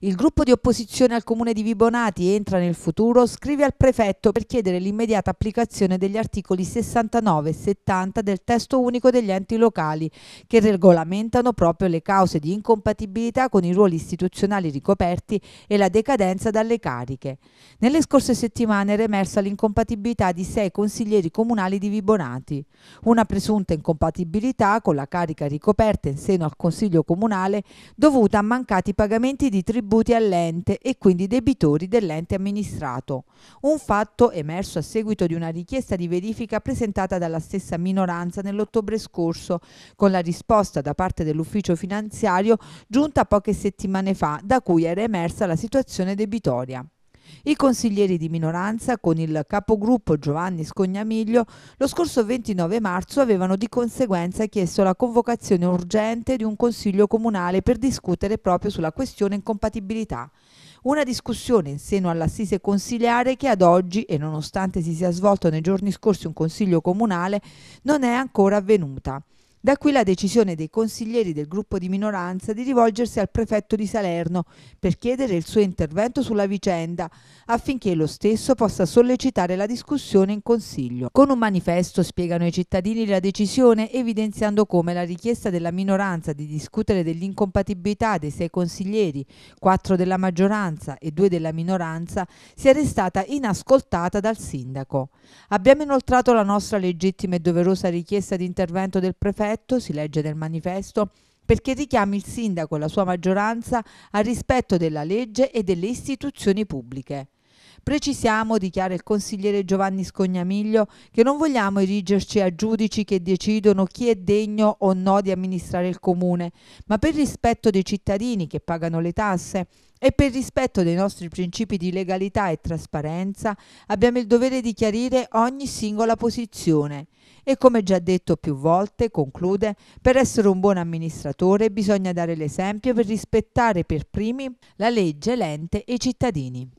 Il gruppo di opposizione al comune di Vibonati entra nel futuro, scrive al prefetto per chiedere l'immediata applicazione degli articoli 69 e 70 del testo unico degli enti locali, che regolamentano proprio le cause di incompatibilità con i ruoli istituzionali ricoperti e la decadenza dalle cariche. Nelle scorse settimane era emersa l'incompatibilità di sei consiglieri comunali di Vibonati, una presunta incompatibilità con la carica ricoperta in seno al Consiglio Comunale dovuta a mancati pagamenti di tributi contributi all'ente e quindi debitori dell'ente amministrato. Un fatto emerso a seguito di una richiesta di verifica presentata dalla stessa minoranza nell'ottobre scorso, con la risposta da parte dell'ufficio finanziario giunta poche settimane fa, da cui era emersa la situazione debitoria. I consiglieri di minoranza, con il capogruppo Giovanni Scognamiglio, lo scorso 29 marzo avevano di conseguenza chiesto la convocazione urgente di un consiglio comunale per discutere proprio sulla questione incompatibilità. Una discussione in seno all'assise consiliare che ad oggi, e nonostante si sia svolto nei giorni scorsi un consiglio comunale, non è ancora avvenuta. Da qui la decisione dei consiglieri del gruppo di minoranza di rivolgersi al prefetto di Salerno per chiedere il suo intervento sulla vicenda affinché lo stesso possa sollecitare la discussione in consiglio. Con un manifesto spiegano ai cittadini la decisione evidenziando come la richiesta della minoranza di discutere dell'incompatibilità dei sei consiglieri, quattro della maggioranza e due della minoranza, sia restata inascoltata dal sindaco. Abbiamo inoltrato la nostra legittima e doverosa richiesta di intervento del prefetto rispetto, si legge nel manifesto, perché richiami il sindaco e la sua maggioranza al rispetto della legge e delle istituzioni pubbliche. Precisiamo, dichiara il consigliere Giovanni Scognamiglio, che non vogliamo erigerci a giudici che decidono chi è degno o no di amministrare il comune, ma per rispetto dei cittadini che pagano le tasse e per rispetto dei nostri principi di legalità e trasparenza abbiamo il dovere di chiarire ogni singola posizione. E come già detto più volte, conclude, per essere un buon amministratore bisogna dare l'esempio per rispettare per primi la legge, l'ente e i cittadini.